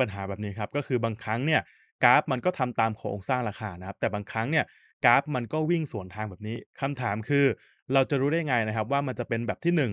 ปัญหาแบบนี้ครับ ก็คือบางครั้งเนี่ยกราฟมันก็ทำตามโครงสร้างราคานะครับ แต่บางครั้งเนี่ยกราฟมันก็วิ่งสวนทางแบบนี้คำถามคือ เราจะรู้ได้ไงนะครับ ว่ามันจะเป็นแบบที่หนึ่ง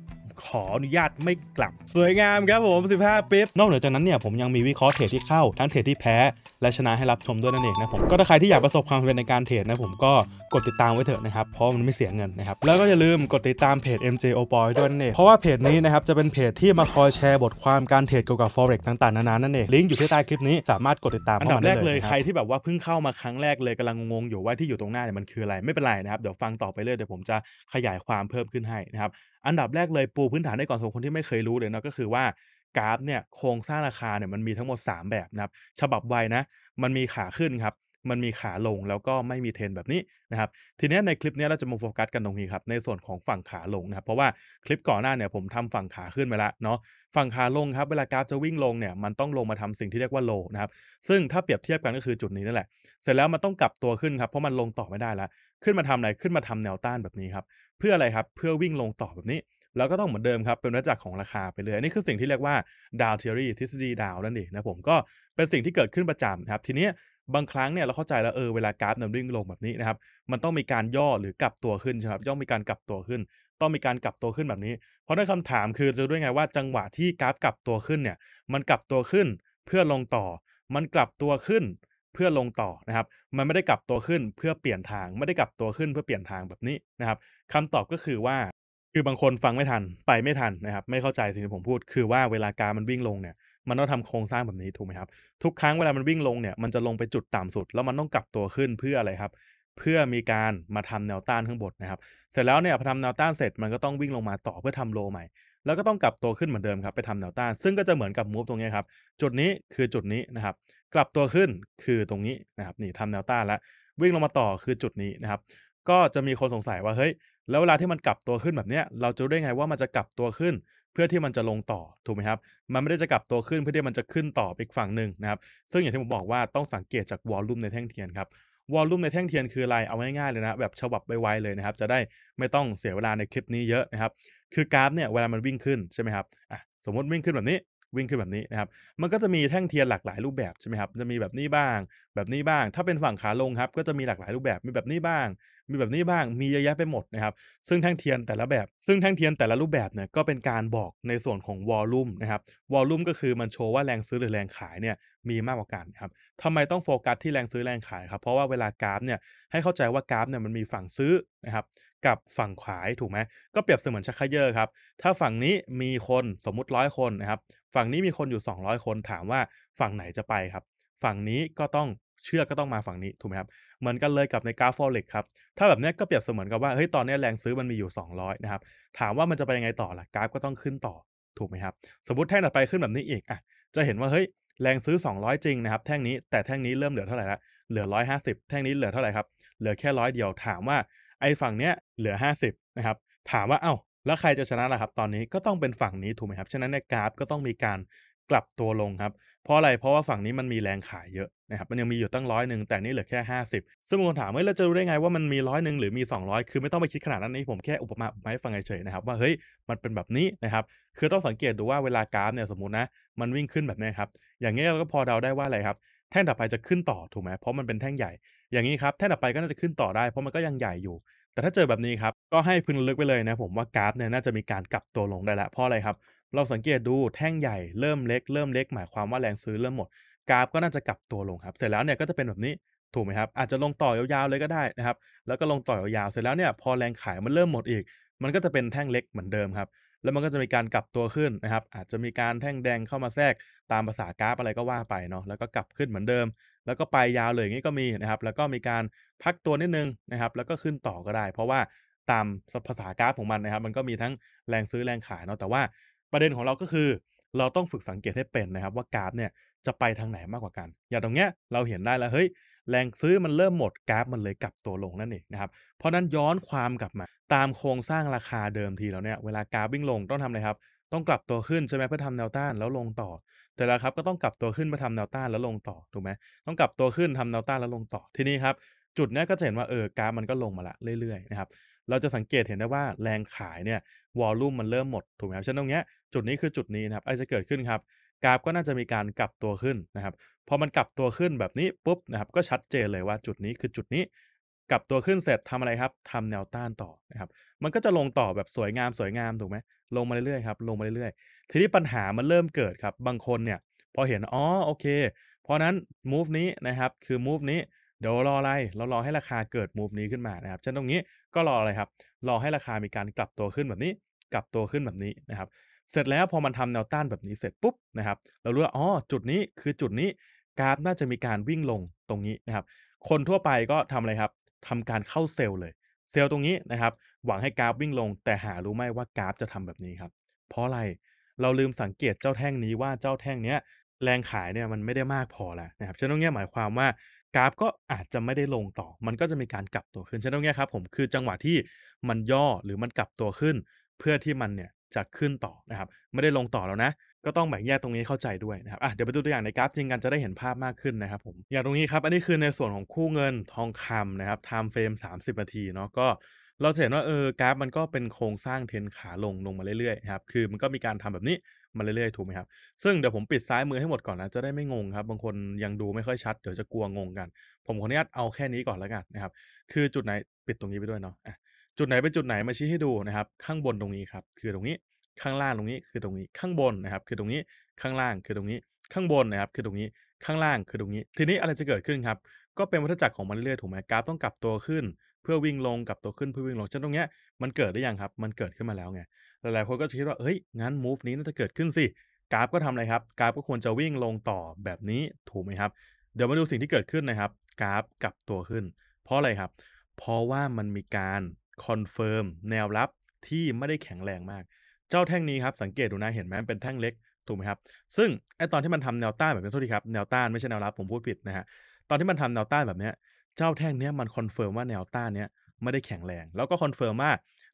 ขออนุญาตไม่กลับสวยงามครับผม 15ปิ๊บนอกเหนือจากนั้นเนี่ยผมยังมีวิเคราะห์เทรดที่เข้าทั้งเทรดที่แพ้ และชนะให้รับชมด้วยนั่นเองนะผม ก็ถ้าใครที่อยากประสบความสำเร็จในการเทรดนะผมก็กดติดตามไว้เถอะนะครับ เพราะมันไม่เสียเงินนะครับ แล้วก็อย่าลืมกดติดตามเพจ MJ o b o y ด้วยนั่นเอง เพราะว่าเพจนี้นะครับจะเป็นเพจที่มาคอยแชร์บทความการเทรดเกี่ยวกับ forex ต่าง ๆ นานานั่นเองลิงก์อยู่ที่ใต้คลิปนี้สามารถกดติดตามอันดับแรกเลยใครที่แบบว่าเพิ่งเข้ามาครั้งแรกเลยกำลังงงๆอยู่ว่าที่อยู่ตรงหน้าเนี่ยมันคืออะไรไม่เป็นไรนะครับ เดี๋ยวฟังต่อไปเรื่อยเดี๋ยวผมจะขยายความเพิ่มขึ้นให้นะครับอันดับแรกเลยปูพื้นฐานได้ก่อนสำหรับคนที่ไม่เคยรู้เลยเนาะก็คือว่ากราฟเนี่ยโครงสร้างราคาเนี่ยมันมีทั้งหมด 3 แบบนะครับฉบับไวนะ มันมีขาขึ้นครับมันมีขาลงแล้วก็ไม่มีเทรนแบบนี้นะครับทีนี้ในคลิปนี้เราจะมาโฟกัสกันตรงนี้ครับในส่วนของฝั่งขาลงนะครับเพราะว่าคลิปก่อนหน้าเนี่ยผมทำฝั่งขาขึ้นไปแล้วเนาะฝั่งขาลงครับ เวลากราฟจะวิ่งลงเนี่ยมันต้องลงมาทำสิ่งที่เรียกว่าโลนะครับซึ่งถ้าเปรียบเทียบกันก็คือจุดนี้นั่นแหละเสร็จแล้วมันต้องกลับตัวขึ้นครับเพราะมันลงต่อไม่ได้แล้วขึ้นมาทำอะไรขึ้นมาทำแนวต้านแบบนี้ครับเพื่ออะไรครับเพื่อวิ่งลงต่อแบบนี้ แล้วก็ต้องเหมือนเดิมครับเป็นวัฏจักรของราคาไปเลยอันนี้คือสิ่งที่เรียกว่าดาวเทอรี่ทฤษฎีดาวนั่นเองนะผมก็เป็นสิ่งที่เกิดขึ้นประจำครับทีนี้บางครั้งเนี่ยเราเข้าใจแล้วเออเวลากราฟมันวิ่งลงแบบนี้นะครับมันต้องมีการย่อหรือกลับตัวขึ้นใช่ไหมครับย่อมีการกลับตัวขึ้น ต้องมีการกลับตัวขึ้นแบบนี้ เพราะนั้นคำถามคือจะด้วยไงว่า จังหวะที่กราฟกลับตัวขึ้นเนี่ยมันกลับตัวขึ้น เพื่อลงต่อ มันกลับตัวขึ้น เพื่อลงต่อนะครับมันไม่ได้กลับตัวขึ้นเพื่อเปลี่ยนทาง ไม่ได้กลับตัวขึ้นเพื่อเปลี่ยนทางแบบนี้นะครับคำตอบก็คือว่าคือบางคนฟังไม่ทันไปไม่ทันนะครับไม่เข้าใจสิ่งที่ผมพูดคือว่าเวลากรามันวิ่งลงเนี่ยมันต้องทำโครงสร้างแบบนี้ถูกไหมครับทุกครั้งเวลามันวิ่งลงเนี่ย มันจะลงไปจุดต่ำสุด แล้วมันต้องกลับตัวขึ้นเพื่ออะไรครับ เพื่อมีการมาทำแนวต้านข้างบนนะครับ เสร็จแล้วเนี่ยพอทำแนวต้านเสร็จมันก็ต้องวิ่งลงมาต่อเพื่อทำโลใหม่ แล้วก็ต้องกลับตัวขึ้นเหมือนเดิมครับ ไปทำแนวต้านซึ่งก็จะเหมือนกับมูฟตรงนี้ครับจุดนี้คือจุดนี้นะครับ กลับตัวขึ้นคือตรงนี้นะครับ นี่ทำแนวต้านแล้ว วิ่งลงมาต่อคือจุดนี้นะครับ ก็จะมีคนสงสัยว่าเฮ้ยแล้วเวลาที่มันกลับตัวขึ้นแบบเนี้ยเราจะได้ไงว่ามันจะกลับตัวขึ้นเพื่อที่มันจะลงต่อถูกไหมครับ มันไม่ได้จะกลับตัวขึ้นเพื่อที่มันจะขึ้นต่อไปอีกฝั่งหนึ่งนะครับ ซึ่งอย่างที่ผมบอกว่าต้องสังเกตจากวอลลุ่มในแท่งเทียนครับ วอลลุ่มในแท่งเทียนคืออะไร เอาง่ายๆเลยนะแบบฉบับไวๆเลยนะครับ จะได้ไม่ต้องเสียเวลาในคลิปนี้เยอะนะครับ คือกราฟเนี่ยเวลามันวิ่งขึ้นใช่ไหมครับอ่ะสมมติวิ่งขึ้นแบบนี้วิ่งขึ้นแบบนี้นะครับ มันก็จะมีแท่งเทียนหลากหลายรูปแบบใช่ไหมครับ จะมีแบบนี้บ้าง แบบนี้บ้าง ถ้าเป็นฝั่งขาลงครับ ก็จะมีหลากหลายรูปแบบ มีแบบนี้บ้าง มีแบบนี้บ้าง มีเยอะแยะไปหมดนะครับ ซึ่งแท่งเทียนแต่ละแบบ ซึ่งแท่งเทียนแต่ละรูปแบบเนี่ย ก็เป็นการบอกในส่วนของวอลลุ่มนะครับ วอลลุ่มก็คือมันโชว์ว่าแรงซื้อหรือแรงขายเนี่ย มีมากกว่ากันครับทำไมต้องโฟกัสที่แรงซื้อแรงขายครับ เพราะว่าเวลากราฟเนี่ย ให้เข้าใจว่ากราฟเนี่ยมันมีฝั่งซื้อนะครับกับฝั่งขวายถูกไหมก็เปรียบเสมือนชักเขย่อครับถ้าฝั่งนี้มีคนสมมุติร้อยคนนะครับฝั่งนี้มีคนอยู่ 200 คนถามว่าฝั่งไหนจะไปครับฝั่งนี้ก็ต้องเชื่อก็ต้องมาฝั่งนี้ถูกไหมครับเหมือนกันเลยกับในกราฟฟอเร็กครับถ้าแบบนี้ก็เปรียบเสมือนกับว่าเฮ้ยตอนนี้แรงซื้อมันมีอยู่ 200นะครับถามว่ามันจะไปยังไงต่อล่ะกราฟก็ต้องขึ้นต่อถูกไหมครับสมมติแท่งต่อไปขึ้นแบบนี้อีกอ่ะจะเห็นว่าเฮ้ยแรงซื้อ200จริงนะครับแท่งนี้แต่แท่งนี้เริ่มเหลือเท่าไหร่ละเหลือ150แท่งนี้เหลือเท่าไหร่ครับเหลือแค่ร้อยเดียวถามว่าไอ้ฝั่งเนี้ยเหลือ 50นะครับถามว่าเอา้าแล้วใครจะชนะล่ะครับ ตอนนี้ก็ต้องเป็นฝั่งนี้ถูกไหมครับฉะนั้นในกราฟก็ต้องมีการกลับตัวลงครับเพราะอะไรเพราะว่าฝั่งนี้มันมีแรงขายเยอะนะครับมันยังมีอยู่ตั้งร้อยหนึ่งแต่นี่เหลือแค่ 50ซึ่งคนถามว่้เราจะรู้ได้ไงว่ามันมีร้อยหนึ่งหรือมี 200 คือไม่ต้องไปคิดขนาดนั้นนี่ผมแค่อุปมาอุปไม้ฟังเฉยๆนะครับว่าเฮ้ยมันเป็นแบบนี้นะครับคือต้องสังเกตดูว่าเวลากราฟเนี่ยสมมตินะมันวิ่งขึ้นแบบนี้ครับอย่างนี้เราก็พอเดาได้ว่าอะไรครับแท่งต่อไปจะขึ้นต่อถูกไหมเพราะมันเป็นแท่งใหญ่อย่างนี้ครับแท่นต่อไปก็น่าจะขึ้นต่อได้เพราะมันก็ยังใหญ่อยู่ แต่ถ้าเจอแบบนี้ครับ ก็ให้พึงลึกไปเลยนะ ผมว่ากราฟเนี่ยน่าจะมีการกลับตัวลงได้ละเพราะอะไรครับเราสังเกตดูแท่งใหญ่เริ่มเล็กเริ่มเล็กหมายความว่าแรงซื้อเริ่มหมดกราฟก็น่าจะกลับตัวลงครับ เสร็จแล้วเนี่ยก็จะเป็นแบบนี้ถูกไหมครับอาจจะลงต่อยาวๆเลยก็ได้นะครับแล้วก็ลงต่อยาวๆเสร็จแล้วเนี่ยพอแรงขายมันเริ่มหมดอีก มันก็จะเป็นแท่งเล็กเหมือนเดิมครับแล้วมันก็จะมีการกลับตัวขึ้นนะครับอาจจะมีการแท่งแดงเข้ามาแทรกตามภาษากราฟอะไรก็ว่าไปเนาะแล้วก็กลับขึ้นเหมือนเดิมแล้วก็ไปยาวเลยอย่างนี้ก็มีนะครับ แล้วก็มีการพักตัวนิดนึงนะครับ แล้วก็ขึ้นต่อก็ได้ เพราะว่าตามภาษากราฟของมันนะครับ มันก็มีทั้งแรงซื้อแรงขายเนาะแต่ว่าประเด็นของเราก็คือ เราต้องฝึกสังเกตให้เป็นนะครับว่ากราฟเนี่ยจะไปทางไหนมากกว่ากัน อย่างตรงเนี้ยเราเห็นได้แล้วเฮ้ยแรงซื้อมันเริ่มหมดกราฟมันเลยกลับตัวลงนั่นเองนะครับเพราะนั้นย้อนความกลับมาตามโครงสร้างราคาเดิมทีแล้วเนี่ยเวลากราฟวิ่งลง ต้องทำอะไรครับต้องกลับตัวขึ้น ใช่ไหมเพื่อทำแนวต้านแล้วลงต่อ แต่ละครับก็ต้องกลับตัวขึ้นมาทำแนวต้านแล้วลงต่อถูกไหมต้องกลับตัวขึ้นทำแนวต้านแล้วลงต่อทีนี้ครับ จุดนี้ก็จะเห็นว่าเออกราฟมันก็ลงมาละเรื่อยๆนะครับเราจะสังเกตเห็นได้ว่าแรงขายเนี่ยวอลลุ่มมันเริ่มหมดถูกไหมครับฉะนั้นตรงเนี้ยจุดนี้คือจุดนี้นะครับอะไรจะเกิดขึ้นครับ กราฟก็น่าจะมีการกลับตัวขึ้นนะครับพอมันกลับตัวขึ้นแบบนี้ปุ๊บนะครับก็ชัดเจนเลยว่าจุดนี้คือจุดนี้กลับตัวขึ้นเสร็จทำอะไรครับ ทำแนวต้านต่อนะครับมันก็จะลงต่อแบบสวยงามสวยงามถูกไหมลงมาเรื่อยๆครับ ลงมาเรื่อยๆ ทีนี้ปัญหามันเริ่มเกิดครับ บางคนเนี่ย พอเห็น อ๋อ โอเคเพราะนั้น move นี้นะครับ คือ move นี้ เดี๋ยวรออะไรเรารอให้ราคาเกิด move นี้ขึ้นมานะครับเช่นตรงนี้ ก็รออะไรครับ รอให้ราคามีการกลับตัวขึ้นแบบนี้ กลับตัวขึ้นแบบนี้นะครับ เสร็จแล้วพอมันทำแนวต้านแบบนี้เสร็จปุ๊บนะครับ เรารู้ว่า อ๋อ จุดนี้คือจุดนี้ กราฟน่าจะมีการวิ่งลงตรงนี้นะครับ คนทั่วไปก็ทำอะไรครับ ทำการเข้าเซลล์เลย เซลล์ตรงนี้นะครับหวังให้กราฟวิ่งลงแต่หารู้ไหมว่ากราฟจะทำแบบนี้ครับ เพราะอะไรเราลืมสังเกตเจ้าแท่งนี้ว่าเจ้าแท่งเนี้ยแรงขายเนี่ยมันไม่ได้มากพอแล้วนะครับฉะนั้นเนี้ยหมายความว่ากราฟก็อาจจะไม่ได้ลงต่อ มันก็จะมีการกลับตัวขึ้นฉะนั้นเนี้ยครับผมคือจังหวะที่มันย่อหรือมันกลับตัวขึ้น เพื่อที่มันเนี่ยจะขึ้นต่อนะครับ ไม่ได้ลงต่อแล้วนะ ก็ต้องแบ่งแยกตรงนี้เข้าใจด้วยนะครับอ่ะเดี๋ยวไปดูตัวอย่างในกราฟจริงกันจะได้เห็นภาพมากขึ้นนะครับ ผมอย่างตรงนี้ครับ อันนี้คือในส่วนของคู่เงินทองคำนะครับ time frame 30นาทีเนาะก็เราเห็นว่าเออกราฟมันก็เป็นโครงสร้างเทรนขาลงลงมาเรื่อยๆครับ คือมันก็มีการทำแบบนี้มาเรื่อยๆถูกไหมครับ ซึ่งเดี๋ยวผมปิดซ้ายมือให้หมดก่อนนะ จะได้ไม่งงครับ บางคนยังดูไม่ค่อยชัด เดี๋ยวจะกลัวงงกัน ผมขออนุญาตเอาแค่นี้ก่อนแล้วกันนะครับ คือจุดไหนปิดตรงนี้ไปด้วยเนาะะจุดไหนเป็นจุดไหนมาชี้ให้ดูนะครับ ข้างบนตรงนี้ครับ คือตรงนี้ ข้างล่างตรงนี้คือตรงนี้ ข้างบนนะครับคือตรงนี้ ข้างล่างคือตรงนี้ ข้างบนนะครับคือตรงนี้ ข้างล่างคือตรงนี้ ทีนี้อะไรจะเกิดขึ้นครับ ก็เป็นวัฏจักรของมันเรื่อยๆถูกไหมกราฟต้องกลับตัวขึ้นเพื่อวิ่งลงกับตัวขึ้นเพื่อวิ่งลงจนนตรงเนี้ยมันเกิดได้ยังครับ มันเกิดขึ้นมาแล้วไงหลายๆคนก็จะคิดว่าเฮ้ยงั้น move นี้น่าจะเกิดขึ้นสิกราฟก็ทำอะไรครับกราฟก็ควรจะวิ่งลงต่อแบบนี้ถูกไหมครับ เดี๋ยวมาดูสิ่งที่เกิดขึ้นนะครับ กราฟกับตัวขึ้น เพราะอะไรครับ เพราะว่ามันมีการคอนเฟิร์มแนวรับที่ไม่ได้แข็งแรงมาก เจ้าแท่งนี้ครับสังเกตดูนะเห็นไหมเป็นแท่งเล็กถูกไหมครับซึ่งไอตอนที่มันทำแนวต้านแบบนี้โทษทีครับแนวต้านไม่ใช่แนวรับผมพูดผิดนะฮะตอนที่มันทำแนวต้านแบบนี้เจ้าแท่งเนี้ยมันคอนเฟิร์มว่าแนวต้านเนี้ยไม่ได้แข็งแรง แล้วก็คอนเฟิร์มว่า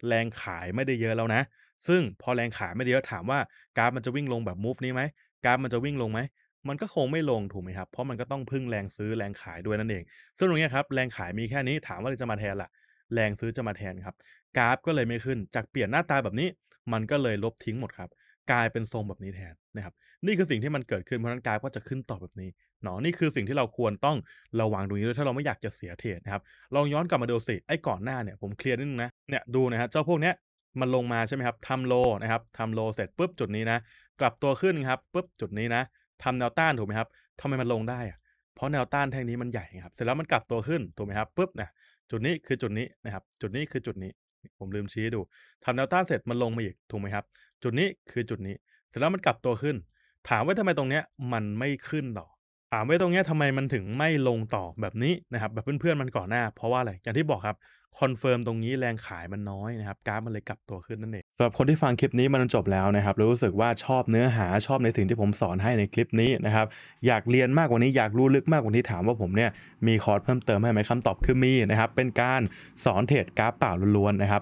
แรงขายไม่ได้เยอะแล้วนะ ซึ่งพอแรงขายไม่ได้เยอะถามว่ากราฟมันจะวิ่งลงแบบมูฟนี้ไหมกราฟมันจะวิ่งลงไหมมันก็คงไม่ลงถูกไหมครับ เพราะมันก็ต้องพึ่งแรงซื้อแรงขายด้วยนั่นเอง ซึ่งตรงนี้ครับแรงขายมีแค่นี้ถามว่าจะมาแทนล่ะ แรงซื้อจะมาแทนครับกราฟ ก็เลยไม่ขึ้นจากเปลี่ยนหน้าตาแบบนี้ มันก็เลยลบทิ้งหมดครับ กลายเป็นทรงแบบนี้แทนนะครับนี่คือสิ่งที่มันเกิดขึ้นเพราะนั้นกายก็จะขึ้นต่อแบบนี้เนาะนี่คือสิ่งที่เราควรต้องระวังตรงนี้ด้วยถ้าเราไม่อยากจะเสียเทรดนะครับ ลองย้อนกลับมาดูสิ ไอ้ก่อนหน้าเนี่ยผมเคลียร์นิดนึงนะเนี่ยดูนะฮะเจ้าพวกเนี้ยมันลงมาใช่ไหมครับทำโลนะครับทำโลเสร็จปุ๊บ จุดนี้นะกลับตัวขึ้นครับปุ๊บจุดนี้นะทำแนวต้านถูกไหมครับทำไมมันลงได้อะเพราะแนวต้านแท่งนี้มันใหญ่ครับเสร็จแล้วมันกลับตัวขึ้นถูกไหมครับปุ๊บเนี่ยจุดนี้คือจุดนี้นะครับจุดนี้คือจุดนี้ผมลืมชี้ดูทำแนวต้านเสร็จมันลงมาอีกถูกไหมครับ จุดนี้คือจุดนี้ เสร็จแล้วมันกลับตัวขึ้นถามว่าทำไมตรงเนี้ยมันไม่ขึ้นต่อถามว่าตรงเนี้ยทำไมมันถึงไม่ลงต่อแบบนี้นะครับแบบเพื่อนๆ มันก่อนหน้า เพราะว่าอะไรอย่างที่บอกครับคอนเฟิร์มตรงนี้แรงขายมันน้อยนะครับกราฟมันเลยกลับตัวขึ้นนั่นเองสำหรับคนที่ฟังคลิปนี้มันจบแล้วนะครับรู้สึกว่าชอบเนื้อหาชอบในสิ่งที่ผมสอนให้ในคลิปนี้นะครับ อยากเรียนมากกว่านี้อยากรู้ลึกมากกว่านี้ถามว่าผมเนี่ยมีคอร์สเพิ่มเติมให้ไหมคำตอบคือมีนะครับ เป็นการสอนเทรดกราฟเปล่าล้วนๆนะครับ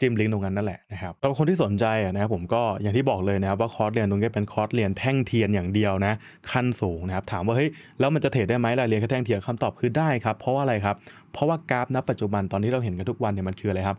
จิ้มลิงก์ตรงนั้นนั่นแหละนะครับสำหรับคนที่สนใจนะครับผมก็อย่างที่บอกเลยนะครับว่าคอร์สเรียนตรงนี้เป็นคอร์สเรียนแท่งเทียนอย่างเดียวนะขั้นสูงนะครับถามว่าเฮ้ยแล้วมันจะเทรดได้ไหมรายเรียนแค่แท่งเทียนคำตอบคือได้ครับเพราะว่าอะไรครับเพราะว่ากราฟณปัจจุบันตอนที่เราเห็นกันทุกวันเนี่ยมันคืออะไรครับ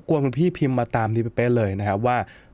บกวนคุณพี่พิมพ์มาตามทีเป๊ะเลยนะครับว่า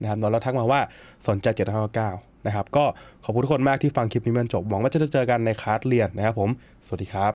นะครับน้องเราทักมาว่า สนใจ7้9นะครับ ก็ขอบคุณทุกคนมากที่ฟังคลิปนี้มันจบ หวังว่าจะเจอกันในคลาสเรียนนะครับผม สวัสดีครับ